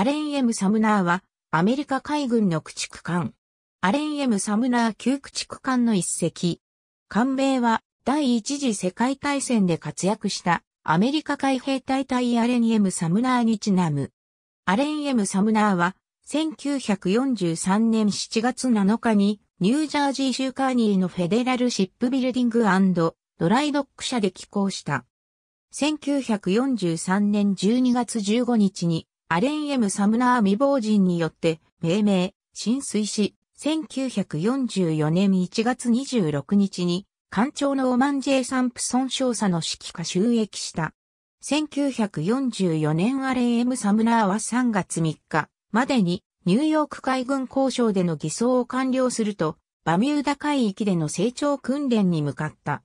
アレン・エム・サムナーは、アメリカ海軍の駆逐艦。アレン・エム・サムナー旧駆逐艦の一隻。艦名は、第一次世界大戦で活躍した、アメリカ海兵隊隊アレン・エム・サムナーにちなむ。アレン・エム・サムナーは、1943年7月7日に、ニュージャージー州カーニーのフェデラルシップビルディングドライドック社で寄港した。1943年12月15日にアレン・エム・サムナー未亡人によって命名、浸水し、1944年1月26日に、艦長のオマン・ジェサンプソン少佐の指揮下収益した。1944年アレン・エム・サムナーは3月3日までにニューヨーク海軍交渉での偽装を完了すると、バミューダ海域での成長訓練に向かった。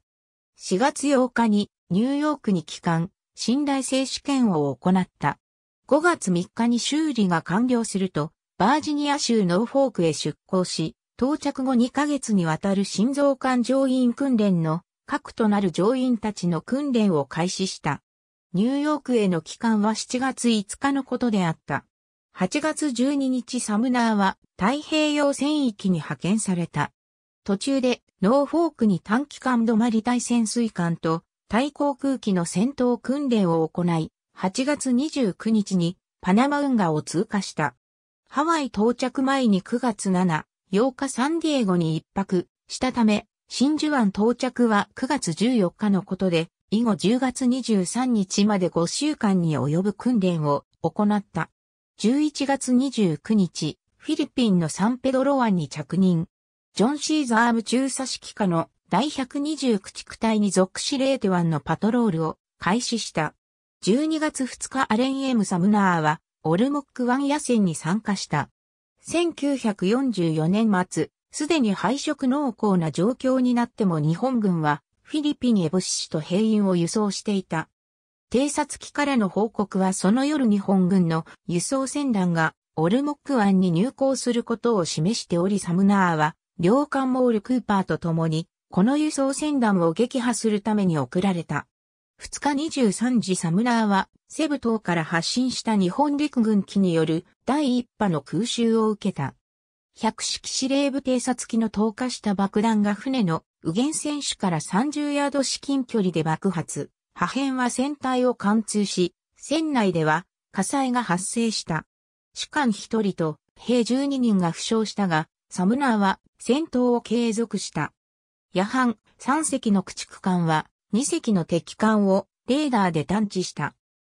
4月8日にニューヨークに帰還、信頼性試験を行った。5月3日に修理が完了すると、バージニア州ノーフォークへ出港し、到着後2ヶ月にわたる心臓艦乗員訓練の核となる乗員たちの訓練を開始した。ニューヨークへの帰還は7月5日のことであった。8月12日サムナーは太平洋戦域に派遣された。途中でノーフォークに短期間止まり対潜水艦と対航空機の戦闘訓練を行い、8月29日にパナマ運河を通過した。ハワイ到着前に9月7、8日サンディエゴに一泊したため、真珠湾到着は9月14日のことで、以後10月23日まで5週間に及ぶ訓練を行った。11月29日、フィリピンのサンペドロ湾に着任。ジョン・シーザーム中佐指揮下の第129地区隊に属しレーテ湾のパトロールを開始した。12月2日アレン・エム・サムナーは、オルモック湾野戦に参加した。1944年末、すでに敗色濃厚な状況になっても日本軍は、フィリピンへシ資と兵員を輸送していた。偵察機からの報告はその夜日本軍の輸送船団がオルモック湾に入港することを示しておりサムナーは、両艦モール・クーパーと共に、この輸送船団を撃破するために送られた。2日23時サムナーは、セブ島から発進した日本陸軍機による第一波の空襲を受けた。百式司令部偵察機の投下した爆弾が船の右舷船首から30ヤード至近距離で爆発。破片は船体を貫通し、船内では火災が発生した。士官1人と兵12人が負傷したが、サムナーは戦闘を継続した。夜半3隻の駆逐艦は2隻の敵艦をレーダーで探知した。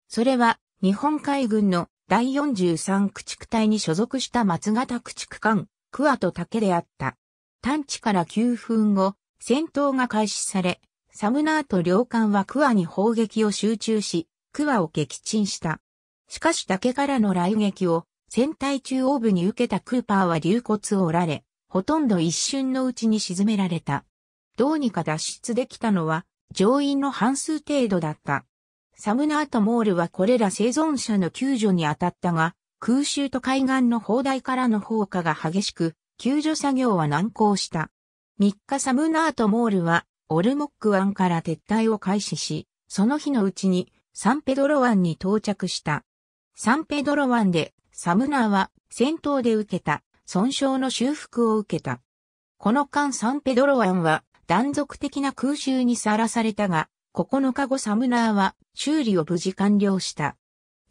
それは日本海軍の第43駆逐隊に所属した松型駆逐艦、クワと竹であった。探知から9分後、戦闘が開始され、サムナーと両艦はクワに砲撃を集中し、クワを撃沈した。しかし竹からの雷撃を戦隊中央部に受けたクーパーは流骨を折られ、ほとんど一瞬のうちに沈められた。どうにか脱出できたのは乗員の半数程度だった。サムナート・モールはこれら生存者の救助に当たったが、空襲と海岸の砲台からの放火が激しく、救助作業は難航した。3日サムナート・モールは、オルモック湾から撤退を開始し、その日のうちにサンペドロ湾に到着した。サンペドロ湾でサムナーは戦闘で受けた損傷の修復を受けた。この間サンペドロ湾は断続的な空襲にさらされたが、9日後サムナーは修理を無事完了した。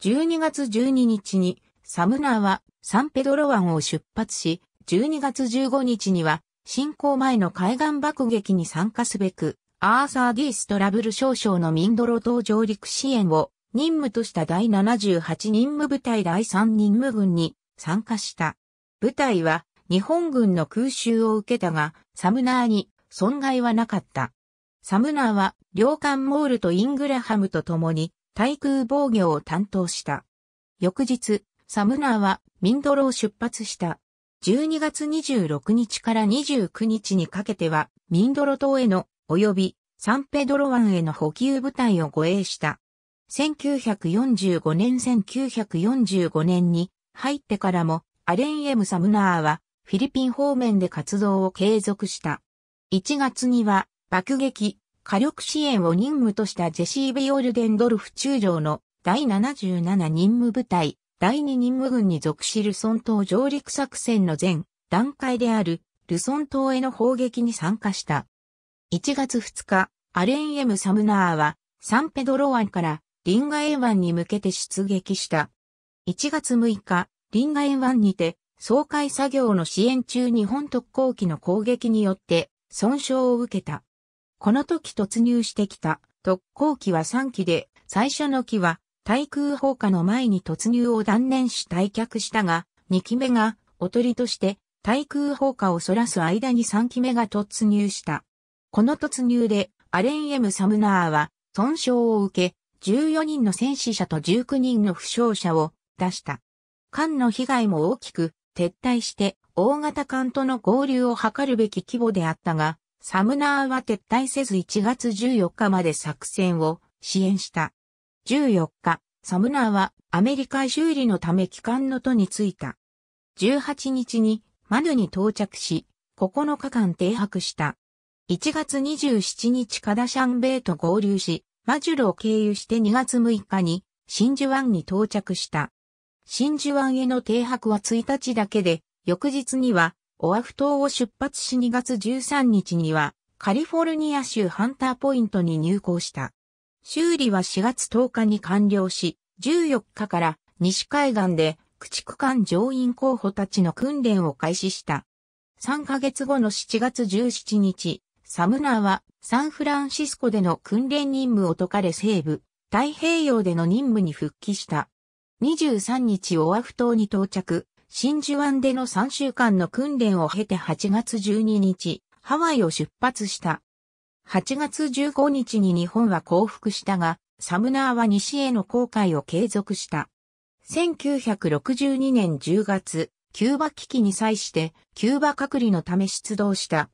12月12日にサムナーはサンペドロ湾を出発し、12月15日には進行前の海岸爆撃に参加すべく、アーサー・ディー・ストラブル少将のミンドロ島上陸支援を任務とした第78任務部隊第3任務軍に参加した。部隊は日本軍の空襲を受けたが、サムナーに損害はなかった。サムナーは、両艦モールとイングラハムと共に、対空防御を担当した。翌日、サムナーは、ミンドロを出発した。12月26日から29日にかけては、ミンドロ島への、及び、サンペドロ湾への補給部隊を護衛した。1945年1945年に入ってからも、アレン・エム・サムナーは、フィリピン方面で活動を継続した。1月には、爆撃、火力支援を任務としたジェシー・ビオルデンドルフ中将の第77任務部隊、第2任務軍に属ルる村島上陸作戦の前段階であるルソン島への砲撃に参加した。1月2日、アレン・エム・サムナーはサンペドロ湾からリンガエン湾に向けて出撃した。1月6日、リンガエン湾にて、総会作業の支援中日本特攻機の攻撃によって、損傷を受けた。この時突入してきた特攻機は3機で、最初の機は対空砲火の前に突入を断念し退却したが、2機目がおとりとして対空砲火をそらす間に3機目が突入した。この突入でアレン・エム・サムナーは損傷を受け、14人の戦死者と19人の負傷者を出した。艦の被害も大きく撤退して大型艦との合流を図るべき規模であったが、サムナーは撤退せず1月14日まで作戦を支援した。14日、サムナーはアメリカ修理のため機関の都に着いた。18日にマヌに到着し、9日間停泊した。1月27日カダシャンベイと合流し、マジュルを経由して2月6日に真珠湾に到着した。真珠湾への停泊は1日だけで翌日には、オアフ島を出発し2月13日には、カリフォルニア州ハンターポイントに入港した。修理は4月10日に完了し、14日から西海岸で駆逐艦乗員候補たちの訓練を開始した。3ヶ月後の7月17日、サムナーはサンフランシスコでの訓練任務を解かれ西部、太平洋での任務に復帰した。23日オアフ島に到着、真珠湾での3週間の訓練を経て8月12日、ハワイを出発した。8月15日に日本は降伏したが、サムナーは西への航海を継続した。1962年10月、キューバ危機に際して、キューバ隔離のため出動した。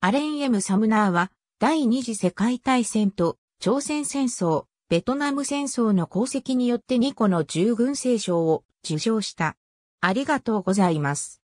アレン・エム・サムナーは、第二次世界大戦と、朝鮮戦争、ベトナム戦争の功績によって2個の従軍聖賞を受賞した。ありがとうございます。